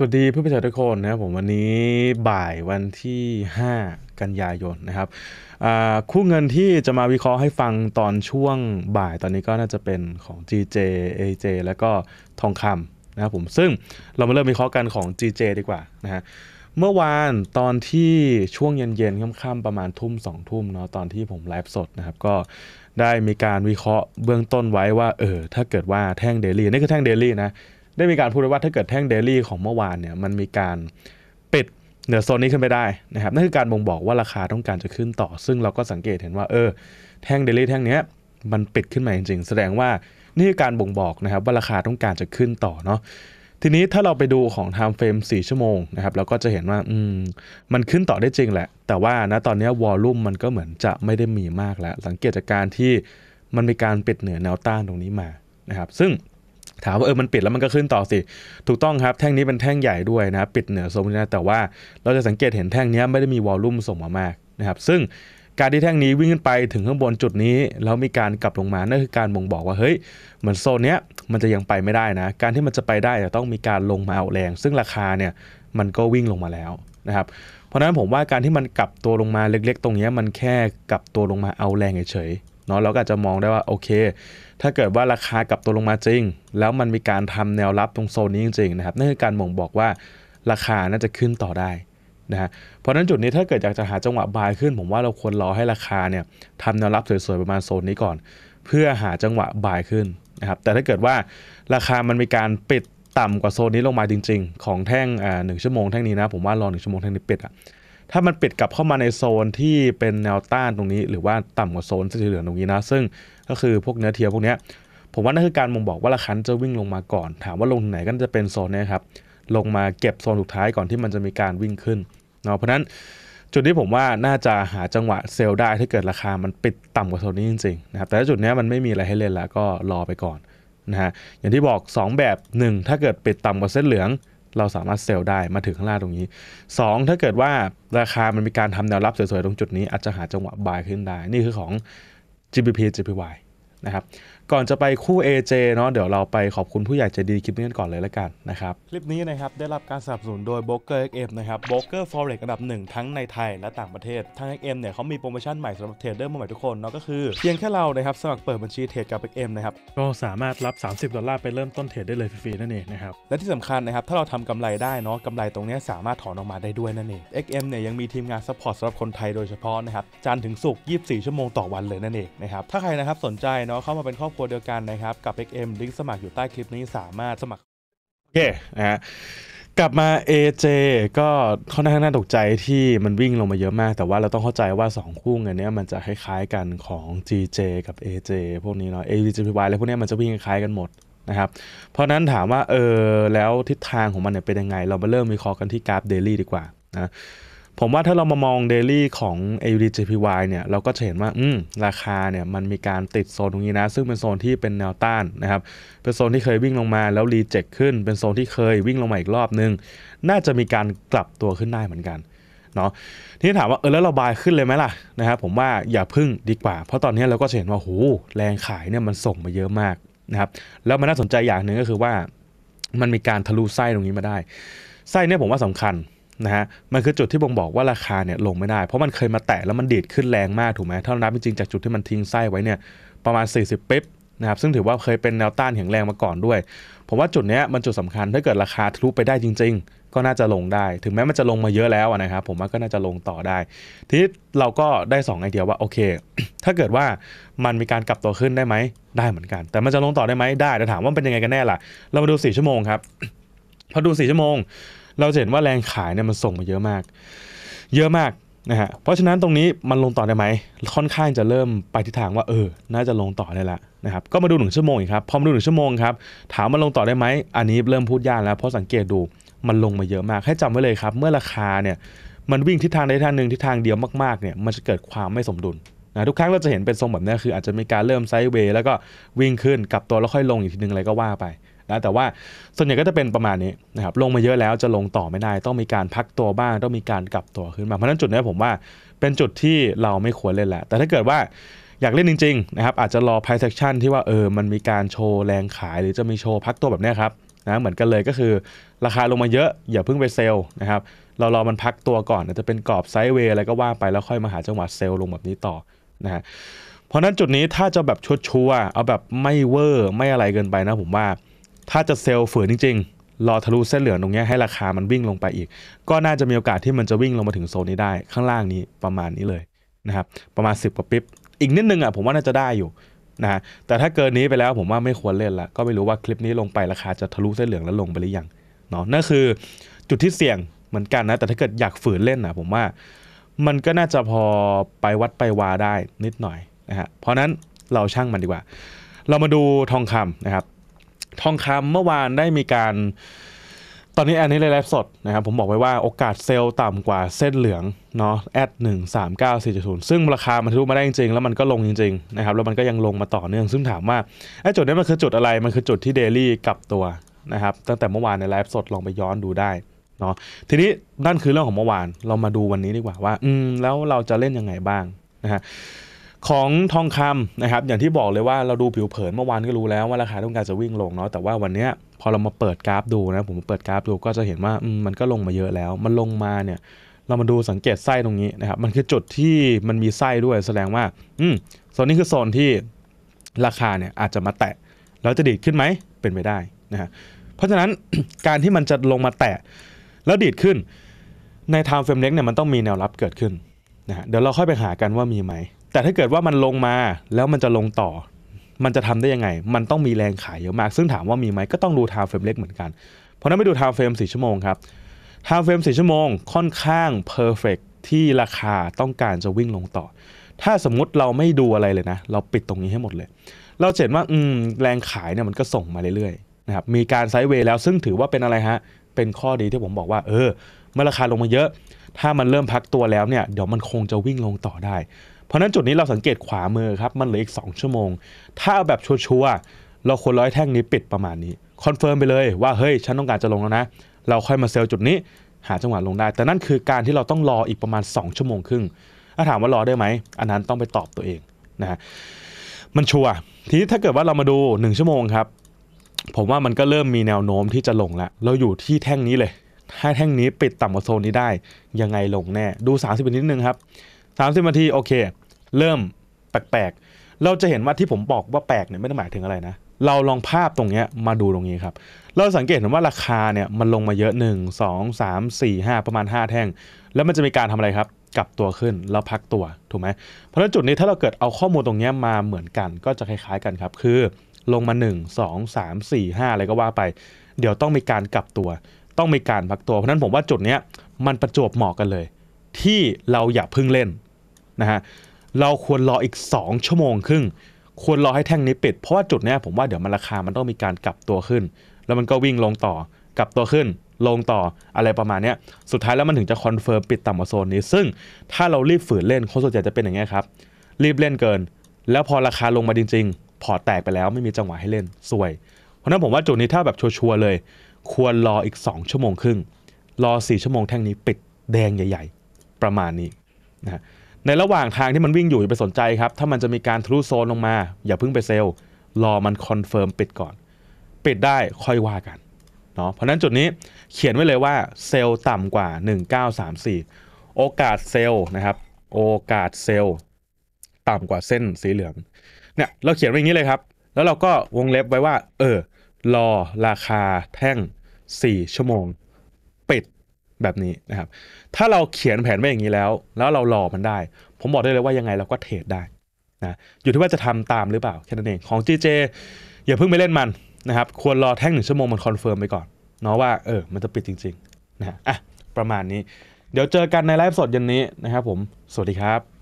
สวัสดีเพื่อนผู้ชาทุกคนนะครับผมวันนี้บ่ายวันที่ 5 กันยายนนะครับคู่เงินที่จะมาวิเคราะห์ให้ฟังตอนช่วงบ่ายตอนนี้ก็น่าจะเป็นของ GJ AJ แล้วก็ทองคำนะครับผมซึ่งเรามาเริ่มวิเคราะห์กันของ GJ ดีกว่านะฮะเมื่อวานตอนที่ช่วงเย็นๆ ค่ำๆประมาณทุ่มสองทุ่มเนาะตอนที่ผมไลฟ์สดนะครับก็ได้มีการวิเคราะห์เบื้องต้นไว้ว่าเออถ้าเกิดว่าแท่งเดลี่นี่คือแท่งเดลี่นะได้มีการพูดว่าถ้าเกิดแท่งเดลี่ของเมื่อวานเนี่ยมันมีการปิดเหนือโซนนี้ขึ้นไปได้นะครับนั่นคือการบ่งบอกว่าราคาต้องการจะขึ้นต่อ ซึ่งเราก็สังเกตเห็นว่า เออ แท่งเดลี่แท่งเนี้ยมันปิดขึ้นมาจริงๆแสดงว่านี่คือการบ่งบอกนะครับว่าราคาต้องการจะขึ้นต่อเนาะทีนี้ถ้าเราไปดูของ time frame 4ชั่วโมงนะครับเราก็จะเห็นว่าอืมมันขึ้นต่อได้จริงแหละ แต่ว่านะตอนนี้วอลลุ่มมันก็เหมือนจะไม่ได้มีมากแล้วสังเกตจากการที่มันมีการปิดเหนือแนวต้านตรงนี้มานะครับซึ่งถามว่าเออมันปิดแล้วมันก็ขึ้นต่อสิถูกต้องครับแท่งนี้เป็นแท่งใหญ่ด้วยนะปิดเหนือโซลูชันแต่ว่าเราจะสังเกตเห็นแท่งนี้ไม่ได้มีวอลลุ่มส่งมามากนะครับซึ่งการที่แท่งนี้วิ่งขึ้นไปถึงข้างบนจุดนี้แล้วมีการกลับลงมานั่นคือการบ่งบอกว่าเฮ้ยเหมือนโซนเนี้ยมันจะยังไปไม่ได้นะการที่มันจะไปได้จะต้องมีการลงมาเอาแรง ซึ่งราคาเนี่ยมันก็วิ่งลงมาแล้วนะครับเพราะนั้นผมว่าการที่มันกลับตัวลงมาเล็กๆ ตรงนี้มันแค่กลับตัวลงมาเอาแรงเฉยๆเนาะเราก็จะมองได้ว่าโอเคถ้าเกิดว่าราคากลับตัวลงมาจริง แล้วมันมีการทำแนวรับตรงโซนนี้จริงๆนะครับนั่นคือการบ่งบอกว่าราคาน่าจะขึ้นต่อได้นะฮะเพราะนั้นจุดนี้ถ้าเกิดอยากจะหาจังหวะบายขึ้น ผมว่าเราควรรอให้ราคาเนี่ยทำแนวรับสวยๆประมาณโซนนี้ก่อน เพื่อหาจังหวะบายขึ้นนะครับแต่ถ้าเกิดว่าราคามันมีการปิดต่ำกว่าโซนนี้ลงมาจริงๆ ของแท่งอ่าหนึ่งชั่วโมงแท่งนี้นะผมว่ารอหนึ่งชั่วโมงแท่งนี้ปิดอ่ะถ้ามันปิดกลับเข้ามาในโซนที่เป็นแนวต้านตรงนี้ หรือว่าต่ำกว่าโซนที่เหลือตรงนี้นะซึ่งก็คือพวกเนื้อเทียมพวกเนี้ยผมว่านั่นคือการมองบอกว่าราคาจะวิ่งลงมาก่อน ถามว่าลงไหนก็จะเป็นโซนนี้ครับลงมาเก็บโซนสุดท้ายก่อนที่มันจะมีการวิ่งขึ้นเนาะเพราะนั้นจุดที่ผมว่าน่าจะหาจังหวะเซลล์ได้ถ้าเกิดราคามันปิดต่ำกว่าโซนนี้จริงๆนะครับแต่ถ้าจุดนี้มันไม่มีอะไรให้เล่นแล้วก็รอไปก่อนนะฮะอย่างที่บอก 2 แบบ 1 ถ้าเกิดปิดต่ำกว่าเส้นเหลือง เราสามารถเซลล์ได้มาถึงข้างล่างตรงนี้ 2 ถ้าเกิดว่าราคามันมีการทำแนวรับสวยๆตรงจุดนี้อาจจะหาจังหวะบายขึ้นได้นี่คือของ GBP GPY นะครับก่อนจะไปคู่ AJ เนาะเดี๋ยวเราไปขอบคุณผู้ใหญ่ใจดีคลิปนี้กันก่อนเลยละกันนะครับ คลิปนี้นะครับ ได้รับการสนับสนุนโดย b r o k e r XM นะครับโบเกอร์ฟอเร็กอันดับหนึ่งทั้งในไทยและต่างประเทศทาง XM เนี่ยเขามีโปรโมชั่นใหม่สำหรับเทรดเดอร์ใหม่ทุกคนเนาะก็คือเพียงแค่เรานะครับสมัครเปิดบัญชีเทรดกับ XM นะครับ ก็สามารถรับ30ดอลลาร์ไปเริ่มต้นเทรดได้เลยฟรีๆนั่นเองนะครับและที่สำคัญนะครับถ้าเราทำกำไรได้เนาะกำไรตรงนี้สามารถถอนออกมาได้ด้วยนั่นเอง XM เนี่ยยังมีทีมงานซัพพอร์ตสำหรับคนไทยโดยเฉพาะนะครับจันถึงศุกร์24 ชั่วโมงต่อวันเลยนั่นเองนะครับถ้าใครนะครับสนใจเนาะเข้ามาเป็นครอบรัวเดียวกันนะครับกับ XM ลิงก์สมัครอยู่ใต้คลิปนี้สามารถสมัครโอเคนะฮะกลับมา AJ ก็ค่อนข้างน่าตกใจที่มันวิ่งลงมาเยอะมาก แต่ว่าเราต้องเข้าใจว่า 2 คู่เงินนี้ มันจะคล้ายๆกันของ GJ กับ AJ พวกนี้เนาะ AJPY อะไรพวกนี้มันจะวิ่งคล้ายกันหมดนะครับ เพราะนั้นถามว่าเออแล้วทิศทางของมันเนี่ยเป็นยังไง เรามาเริ่มวิเคราะห์กันที่กราฟเดลี่ดีกว่า นะผมว่าถ้าเรามามองเดลี่ของ AUDJPY เนี่ยเราก็จะเห็นว่า อืม ราคาเนี่ยมันมีการติดโซนตรงนี้นะ ซึ่งเป็นโซนที่เป็นแนวต้านนะครับ เป็นโซนที่เคยวิ่งลงมาแล้วรีเจ็คขึ้นเป็นโซนที่เคยวิ่งลงมาอีกรอบนึง น่าจะมีการกลับตัวขึ้นได้เหมือนกัน เนาะทีนี้ถามว่าเออแล้วเราบายขึ้นเลยไหมล่ะนะครับผมว่าอย่าพึ่งดีกว่า เพราะตอนนี้เราก็จะเห็นว่าโห แรงขายเนี่ยมันส่งมาเยอะมากนะครับแล้วมันน่าสนใจอย่างหนึ่งก็คือว่า มันมีการทะลุไส้ตรงนี้มาได้ไส้เนี่ยผมว่าสำคัญนะฮะมันคือจุดที่บ่งบอกว่าราคาเนี่ยลงไม่ได้เพราะมันเคยมาแตะแล้วมันดีดขึ้นแรงมาก ถูกไหมถ้าเรานับจริงๆจากจุดที่มันทิ้งไส้ไว้เนี่ยประมาณ 40ปิ๊บนะครับซึ่งถือว่าเคยเป็นแนวต้านแข็งแรงมาก่อนด้วยผมว่าจุดนี้มันจุดสำคัญถ้าเกิดราคาทะลุไปได้จริง ๆ ก็น่าจะลงได้ ถึงแม้มันจะลงมาเยอะแล้วนะครับผมว่าก็น่าจะลงต่อได้ ทีนี้เราก็ได้2ไอเดียว่าโอเค ถ้าเกิดว่ามันมีการกลับตัวขึ้นได้ไหมได้เหมือนกัน แต่มันจะลงต่อได้ไหมได้แต่ถามว่าเป็นยังไงกันแน่ล่ะเรามาดู4ชั่วโมงครับพอดู 4 ชั่วโมงเราเห็นว่าแรงขายเนี่ยมันส่งมาเยอะมาก เยอะมากนะฮะ เพราะฉะนั้นตรงนี้มันลงต่อได้ไหม ค่อนข้างจะเริ่มไปทิศทางว่าเออน่าจะลงต่อได้ละนะครับ ก็มาดูหนึ่งชั่วโมงครับพอมาดูหนึ่งชั่วโมงครับถามมันลงต่อได้ไหม อันนี้เริ่มพูดยากแล้วเพราะสังเกตดูมันลงมาเยอะมาก ให้จำไว้เลยครับ เมื่อราคาเนี่ยมันวิ่งทิศทางใดทางหนึ่งทิศทางเดียวมากๆเนี่ยมันจะเกิดความไม่สมดุลนะทุกครั้งเราจะเห็นเป็นทรงแบบนี้คืออาจจะมีการเริ่มไซด์เวย์แล้วก็วิ่งขึ้นกลับตัวแล้วค่อยลงอีกทีนึงอะไรก็ว่าไปนะแต่ว่าส่วนใหญ่ก็จะเป็นประมาณนี้นะครับลงมาเยอะแล้วจะลงต่อไม่ได้ต้องมีการพักตัวบ้างต้องมีการกลับตัวขึ้นมา เพราะนั้นจุดนี้ผมว่าเป็นจุดที่เราไม่ควรเล่นแหละ แต่ถ้าเกิดว่าอยากเล่นจริงๆนะครับอาจจะรอ price action ที่ว่าเออมันมีการโชว์แรงขายหรือจะมีโชว์พักตัวแบบนี้ครับนะเหมือนกันเลยก็คือราคาลงมาเยอะ อย่าเพิ่งไปเซลล์นะครับเรารอมันพักตัวก่อนจะเป็นกรอบไซด์เวย์อะไรก็ว่าไปแล้วค่อยมาหาจังหวะเซลล์ลงแบบนี้ต่อนะฮะเพราะนั้นจุดนี้ถ้าจะแบบชัวชัวเอาแบบไม่เวอร์ไม่อะไรเกินไปนะผมว่าถ้าจะเซลล์ฝืนจริง ๆ รอทะลุเส้นเหลืองตรงนี้ให้ราคามันวิ่งลงไปอีก ก็น่าจะมีโอกาสที่มันจะวิ่งลงมาถึงโซนนี้ได้ ข้างล่างนี้ประมาณนี้เลยนะครับ ประมาณ10กว่าปิ๊บอีกนิดนึงอ่ะผมว่าน่าจะได้อยู่นะแต่ถ้าเกินนี้ไปแล้วผมว่าไม่ควรเล่นละก็ไม่รู้ว่าคลิปนี้ลงไปราคาจะทะลุเส้นเหลืองแล้วลงไปหรือยังเนาะนั่นคือ จุดที่เสี่ยงเหมือนกันนะ แต่ถ้าเกิดอยากฝืนเล่นอ่ะผมว่า มันก็น่าจะพอไปวัดไปวาได้นิดหน่อยนะฮะเพราะนั้นเราช่างมันดีกว่า เรามาดูทองคำนะครับทองคำเมื่อวานได้มีการ ตอนนี้อันนี้เลยไลฟ์สดนะครับ ผมบอกไว้ว่าโอกาสเซลล์ต่ำกว่าเส้นเหลืองเนาะ แอดหนึ่งสามเก้าสี่จุดศูนย์ซึ่งราคามันทะลุมาได้จริงๆแล้วมันก็ลงจริงๆนะครับแล้วมันก็ยังลงมาต่อเนื่อง ซึ่งถามว่าไอ้จุดนี้มันคือจุดอะไร มันคือจุดที่เดลี่กลับตัวนะครับตั้งแต่เมื่อวานในไลฟ์สดลองไปย้อนดูได้เนาะ ทีนี้นั่นคือเรื่องของเมื่อวานเรามาดูวันนี้ดีกว่าว่า อืมแล้วเราจะเล่นยังไงบ้างนะฮะของทองคำนะครับอย่างที่บอกเลยว่าเราดูผิวเผินเมื่อวานก็รู้แล้วว่าราคาต้องการจะวิ่งลงเนาะแต่ว่าวันนี้พอเรามาเปิดกราฟดูนะผมเปิดกราฟดูก็จะเห็นว่ามันก็ลงมาเยอะแล้ว มันลงมาเนี่ยเรามาดูสังเกตไส้ตรงนี้นะครับมันคือจุดที่มันมีไส้ด้วยแสดงว่าอืมโซนนี้คือโซนที่ราคาเนี่ยอาจจะมาแตะ แล้วจะดีดขึ้นไหมเป็นไปได้นะฮะเพราะฉะนั้นการที่มันจะลงมาแตะ แล้วดีดขึ้นในไทม์เฟรมเล็กเนี่ยมันต้องมีแนวรับเกิดขึ้นนะฮะเดี๋ยวเราค่อยไปหากันว่ามีไหมแต่ถ้าเกิดว่ามันลงมาแล้วมันจะลงต่อ มันจะทำได้ยังไง มันต้องมีแรงขายเยอะมาก ซึ่งถามว่ามีไหม ก็ต้องดูทาวเฟรมเล็กเหมือนกัน เพราะนั้นไปดูทาวเฟรมสี่ชั่วโมงครับ ทาวเฟรมสี่ชั่วโมงค่อนข้างเพอร์เฟกที่ราคาต้องการจะวิ่งลงต่อ ถ้าสมมุติเราไม่ดูอะไรเลยนะ เราปิดตรงนี้ให้หมดเลย เราเห็นว่าอืมแรงขายเนี่ยมันก็ส่งมาเรื่อยๆนะครับ มีการไซด์เวย์แล้ว ซึ่งถือว่าเป็นอะไรฮะ เป็นข้อดีที่ผมบอกว่า เออ เมื่อราคาลงมาเยอะ ถ้ามันเริ่มพักตัวแล้วเนี่ยเดี๋ยวมันคงจะวิ่งลงต่อได้เพราะนั้นจุดนี้เราสังเกตขวามือครับมันเหลืออีก 2 ชั่วโมง ถ้าเอาแบบชัวร์ๆเราควรร้อยแท่งนี้ปิดประมาณนี้คอนเฟิร์มไปเลยว่าเฮ้ย ฉันต้องการจะลงแล้วนะ เราค่อยมาเซลล์จุดนี้หาจังหวะลงได้ แต่นั่นคือการที่เราต้องรออีกประมาณ 2 ชั่วโมงครึ่งถ้าถามว่ารอได้ไหม อันนั้นต้องไปตอบตัวเองนะฮะมันชัวร์ทีนี้ถ้าเกิดว่าเรามาดู 1 ชั่วโมงครับ ผมว่ามันก็เริ่มมีแนวโน้มที่จะลงแล้วเราอยู่ที่แท่งนี้เลย ถ้าแท่งนี้ปิดต่ำกว่าโซนนี้ได้ยังไงลงแน่ดู 30นิดนึงครับ30นาทีโอเค เริ่มแปลกๆ เราจะเห็นว่าที่ผมบอกว่าแปลกเนี่ยไม่ได้หมายถึงอะไรนะ เราลองภาพตรงนี้มาดูตรงนี้ครับเราสังเกตเห็นว่าราคาเนี่ยมันลงมาเยอะ 1 2 3 4 5 ประมาณ 5 แท่ง แล้วมันจะมีการทำอะไรครับ กลับตัวขึ้น แล้วพักตัวถูกไหมเพราะฉะนั้นจุดนี้ถ้าเราเกิดเอาข้อมูลตรงนี้มาเหมือนกันก็จะคล้าย ๆกันครับคือลงมา 1 2 3 4 5อะไรก็ว่าไปเดี๋ยวต้องมีการกลับตัว ต้องมีการพักตัว เพราะนั้นผมว่าจุดนี้มันประจวบเหมาะกันเลย ที่เราอย่าพึ่งเล่นนะฮะเราควรรออีก 2 ชั่วโมงครึ่ง ควรรอให้แท่งนี้ปิด เพราะว่าจุดนี้ผมว่าเดี๋ยวมันราคามันต้องมีการกลับตัวขึ้น แล้วมันก็วิ่งลงต่อ กลับตัวขึ้น ลงต่อ อะไรประมาณนี้ สุดท้ายแล้วมันถึงจะคอนเฟิร์มปิดต่ำกว่าโซนนี้ ซึ่งถ้าเรารีบฝืนเล่นคนส่วนใหญ่จะเป็นอย่างนี้ครับ รีบเล่นเกิน แล้วพอราคาลงมาจริงๆพอแตกไปแล้วไม่มีจังหวะให้เล่นสวย เพราะนั้นผมว่าจุดนี้ถ้าแบบชัวร์เลย ควรรออีก 2 ชั่วโมงครึ่ง รอ4 ชั่วโมงแท่งนี้ปิดแดงใหญ่ ๆ ประมาณนี้นะฮะในระหว่างทางที่มันวิ่งอยู่อย่าไปสนใจครับ ถ้ามันจะมีการทะลุโซนลงมา อย่าเพิ่งไปเซลล์รอมันคอนเฟิร์มปิดก่อน ปิดได้ค่อยว่ากันเนาะเพราะนั้นจุดนี้เขียนไว้เลยว่าเซลล์ต่ำกว่า 1934 โอกาสเซลล์นะครับ โอกาสเซลล์ต่ำกว่าเส้นสีเหลืองเนี่ยเราเขียนไว้อย่างนี้เลยครับ แล้วเราก็วงเล็บไว้ว่า เออรอราคาแท่ง 4 ชั่วโมงแบบนี้นะครับ ถ้าเราเขียนแผนไว้อย่างนี้แล้ว แล้วเรารอมันได้ ผมบอกได้เลยว่ายังไงเราก็เทรดได้นะ อยู่ที่ว่าจะทำตามหรือเปล่าแค่นั้นเอง ของ GJ อย่าเพิ่งไปเล่นมันนะครับ ควรรอแท่งหนึ่งชั่วโมงมันคอนเฟิร์มไปก่อนเนาะว่าเออ มันจะปิดจริงๆนะอ่ะประมาณนี้ เดี๋ยวเจอกันในไลฟ์สดยันนี้นะครับ ผม สวัสดีครับ